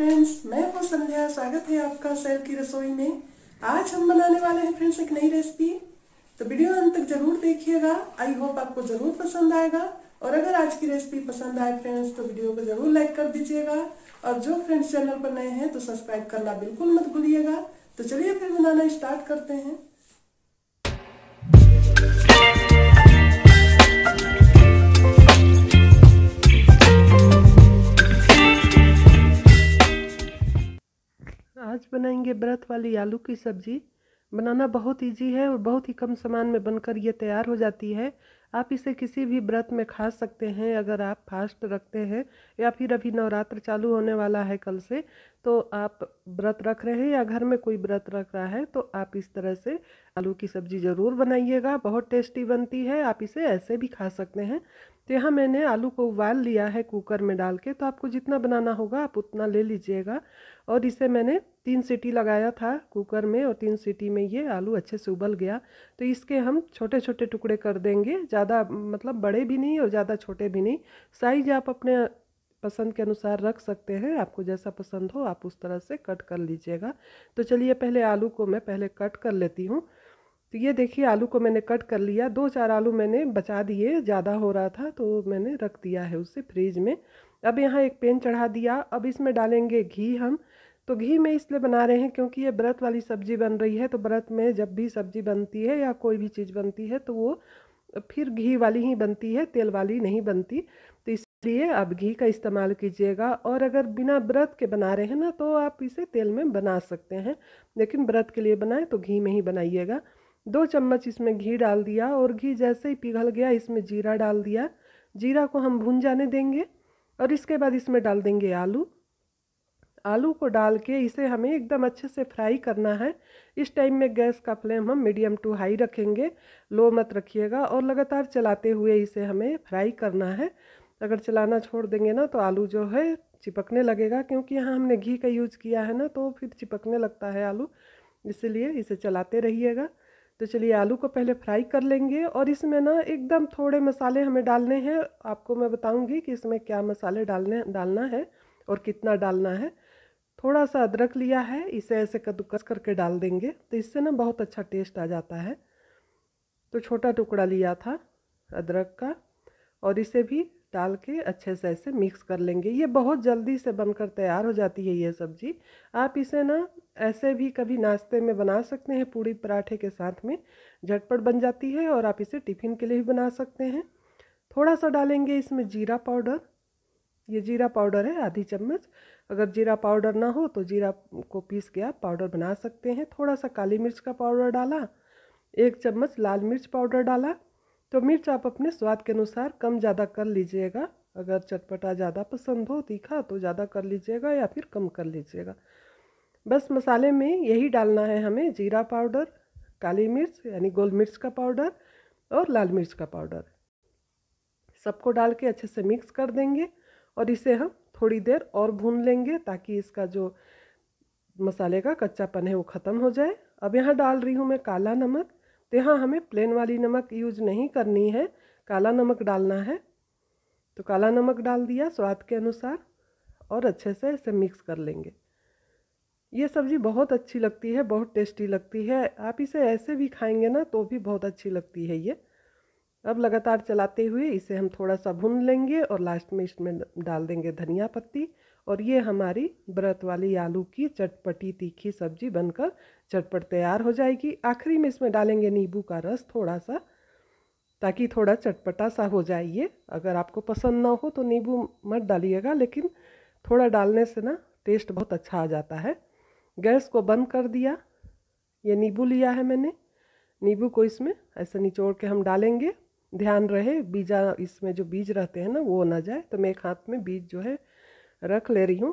friends मैं हूं संध्या स्वागत है आपका सेल की रसोई में आज हम बनाने वाले हैं फ्रेंड्स एक नई रेसिपी तो वीडियो अंत तक जरूर देखिएगा आई होप आपको जरूर पसंद आएगा और अगर आज की रेसिपी पसंद आए फ्रेंड्स तो वीडियो को जरूर लाइक कर दीजिएगा और जो फ्रेंड्स चैनल पर नए हैं तो सब्सक्राइब करना बिल्कुल मत भूलिएगा तो चलिए फिर बनाना स्टार्ट करते हैं आज बनाएंगे व्रत वाली आलू की सब्ज़ी बनाना बहुत इजी है और बहुत ही कम सामान में बनकर ये तैयार हो जाती है आप इसे किसी भी व्रत में खा सकते हैं अगर आप फास्ट रखते हैं या फिर अभी नवरात्र चालू होने वाला है कल से तो आप व्रत रख रहे हैं या घर में कोई व्रत रख रहा है तो आप इस तरह से आलू की सब्ज़ी ज़रूर बनाइएगा बहुत टेस्टी बनती है आप इसे ऐसे भी खा सकते हैं तो यहाँ मैंने आलू को उबाल लिया है कुकर में डाल के तो आपको जितना बनाना होगा आप उतना ले लीजिएगा और इसे मैंने तीन सीटी लगाया था कुकर में और तीन सीटी में ये आलू अच्छे से उबल गया तो इसके हम छोटे छोटे टुकड़े कर देंगे ज़्यादा मतलब बड़े भी नहीं और ज़्यादा छोटे भी नहीं साइज आप अपने पसंद के अनुसार रख सकते हैं आपको जैसा पसंद हो आप उस तरह से कट कर लीजिएगा तो चलिए पहले आलू को मैं पहले कट कर लेती हूँ तो ये देखिए आलू को मैंने कट कर लिया दो चार आलू मैंने बचा दिए ज़्यादा हो रहा था तो मैंने रख दिया है उसे फ्रिज में अब यहाँ एक पेन चढ़ा दिया अब इसमें डालेंगे घी हम तो घी में इसलिए बना रहे हैं क्योंकि ये व्रत वाली सब्ज़ी बन रही है तो व्रत में जब भी सब्ज़ी बनती है या कोई भी चीज़ बनती है तो वो फिर घी वाली ही बनती है तेल वाली नहीं बनती तो इसलिए आप घी का इस्तेमाल कीजिएगा और अगर बिना व्रत के बना रहे हैं ना तो आप इसे तेल में बना सकते हैं लेकिन व्रत के लिए बनाएं तो घी में ही बनाइएगा दो चम्मच इसमें घी डाल दिया और घी जैसे ही पिघल गया इसमें जीरा डाल दिया जीरा को हम भून जाने देंगे और इसके बाद इसमें डाल देंगे आलू आलू को डाल के इसे हमें एकदम अच्छे से फ्राई करना है इस टाइम में गैस का फ्लेम हम मीडियम टू हाई रखेंगे लो मत रखिएगा और लगातार चलाते हुए इसे हमें फ्राई करना है अगर चलाना छोड़ देंगे ना तो आलू जो है चिपकने लगेगा क्योंकि यहाँ हमने घी का यूज़ किया है ना तो फिर चिपकने लगता है आलू इसलिए इसे चलाते रहिएगा तो चलिए आलू को पहले फ्राई कर लेंगे और इसमें ना एकदम थोड़े मसाले हमें डालने हैं आपको मैं बताऊंगी कि इसमें क्या मसाले डालने डालना है और कितना डालना है थोड़ा सा अदरक लिया है इसे ऐसे कद्दूकस करके डाल देंगे तो इससे ना बहुत अच्छा टेस्ट आ जाता है तो छोटा टुकड़ा लिया था अदरक का और इसे भी डाल के अच्छे से ऐसे मिक्स कर लेंगे ये बहुत जल्दी से बनकर तैयार हो जाती है ये सब्ज़ी आप इसे ना ऐसे भी कभी नाश्ते में बना सकते हैं पूड़ी पराठे के साथ में झटपट बन जाती है और आप इसे टिफ़िन के लिए भी बना सकते हैं थोड़ा सा डालेंगे इसमें जीरा पाउडर ये जीरा पाउडर है आधी चम्मच अगर जीरा पाउडर ना हो तो जीरा को पीस के आप पाउडर बना सकते हैं थोड़ा सा काली मिर्च का पाउडर डाला एक चम्मच लाल मिर्च पाउडर डाला तो मिर्च आप अपने स्वाद के अनुसार कम ज़्यादा कर लीजिएगा अगर चटपटा ज़्यादा पसंद हो तीखा तो ज़्यादा कर लीजिएगा या फिर कम कर लीजिएगा बस मसाले में यही डालना है हमें जीरा पाउडर काली मिर्च यानी गोल मिर्च का पाउडर और लाल मिर्च का पाउडर सबको डाल के अच्छे से मिक्स कर देंगे और इसे हम थोड़ी देर और भून लेंगे ताकि इसका जो मसाले का कच्चापन है वो ख़त्म हो जाए अब यहाँ डाल रही हूँ मैं काला नमक तो यहाँ हमें प्लेन वाली नमक यूज नहीं करनी है काला नमक डालना है तो काला नमक डाल दिया स्वाद के अनुसार और अच्छे से इसे मिक्स कर लेंगे ये सब्ज़ी बहुत अच्छी लगती है बहुत टेस्टी लगती है आप इसे ऐसे भी खाएंगे ना तो भी बहुत अच्छी लगती है ये अब लगातार चलाते हुए इसे हम थोड़ा सा भून लेंगे और लास्ट में इसमें डाल देंगे धनिया पत्ती और ये हमारी व्रत वाली आलू की चटपटी तीखी सब्जी बनकर चटपट तैयार हो जाएगी आखिरी में इसमें डालेंगे नींबू का रस थोड़ा सा ताकि थोड़ा चटपटा सा हो जाए ये अगर आपको पसंद ना हो तो नींबू मत डालिएगा लेकिन थोड़ा डालने से ना टेस्ट बहुत अच्छा आ जाता है गैस को बंद कर दिया ये नींबू लिया है मैंने नींबू को इसमें ऐसे निचोड़ के हम डालेंगे ध्यान रहे बीजा इसमें जो बीज रहते हैं ना वो ना जाए तो मैं एक हाथ में बीज जो है रख ले रही हूँ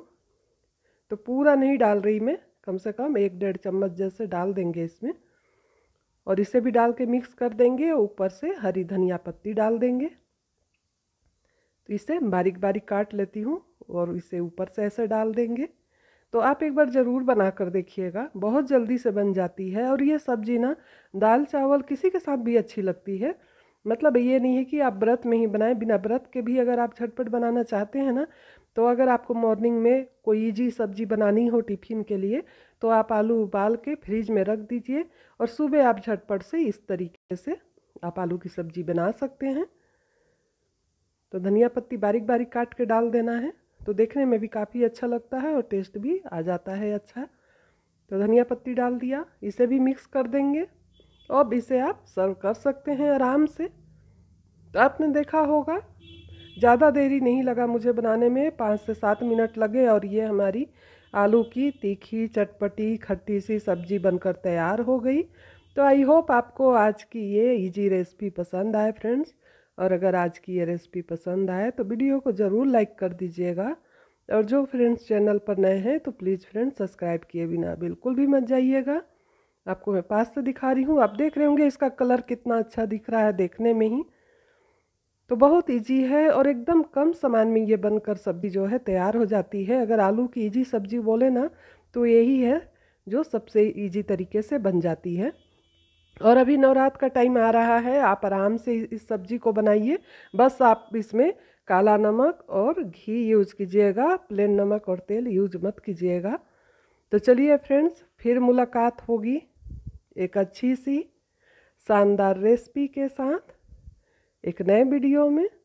तो पूरा नहीं डाल रही मैं कम से कम एक डेढ़ चम्मच जैसे डाल देंगे इसमें और इसे भी डाल के मिक्स कर देंगे ऊपर से हरी धनिया पत्ती डाल देंगे तो इसे बारीक बारीक काट लेती हूँ और इसे ऊपर से ऐसे डाल देंगे तो आप एक बार ज़रूर बना कर देखिएगा बहुत जल्दी से बन जाती है और ये सब्जी ना दाल चावल किसी के साथ भी अच्छी लगती है मतलब ये नहीं है कि आप व्रत में ही बनाएं बिना व्रत के भी अगर आप झटपट बनाना चाहते हैं ना तो अगर आपको मॉर्निंग में कोई ईजी सब्जी बनानी हो टिफ़िन के लिए तो आप आलू उबाल के फ्रिज में रख दीजिए और सुबह आप झटपट से इस तरीके से आप आलू की सब्जी बना सकते हैं तो धनिया पत्ती बारीक बारीक काट के डाल देना है तो देखने में भी काफ़ी अच्छा लगता है और टेस्ट भी आ जाता है अच्छा तो धनिया पत्ती डाल दिया इसे भी मिक्स कर देंगे अब इसे आप सर्व कर सकते हैं आराम से तो आपने देखा होगा ज़्यादा देरी नहीं लगा मुझे बनाने में पाँच से सात मिनट लगे और ये हमारी आलू की तीखी चटपटी खट्टी सी सब्जी बनकर तैयार हो गई तो आई होप आपको आज की ये इजी रेसिपी पसंद आए फ्रेंड्स और अगर आज की ये रेसिपी पसंद आए तो वीडियो को ज़रूर लाइक कर दीजिएगा और जो फ्रेंड्स चैनल पर नए हैं तो प्लीज़ फ्रेंड्स सब्सक्राइब किए बिना बिल्कुल भी मत जाइएगा आपको मैं पास से दिखा रही हूँ आप देख रहे होंगे इसका कलर कितना अच्छा दिख रहा है देखने में ही तो बहुत इजी है और एकदम कम सामान में ये बनकर सब्ज़ी जो है तैयार हो जाती है अगर आलू की इजी सब्ज़ी बोले ना तो यही है जो सबसे इजी तरीके से बन जाती है और अभी नवरात का टाइम आ रहा है आप आराम से इस सब्ज़ी को बनाइए बस आप इसमें काला नमक और घी यूज कीजिएगा प्लेन नमक और तेल यूज मत कीजिएगा तो चलिए फ्रेंड्स फिर मुलाकात होगी एक अच्छी सी शानदार रेसिपी के साथ एक नए वीडियो में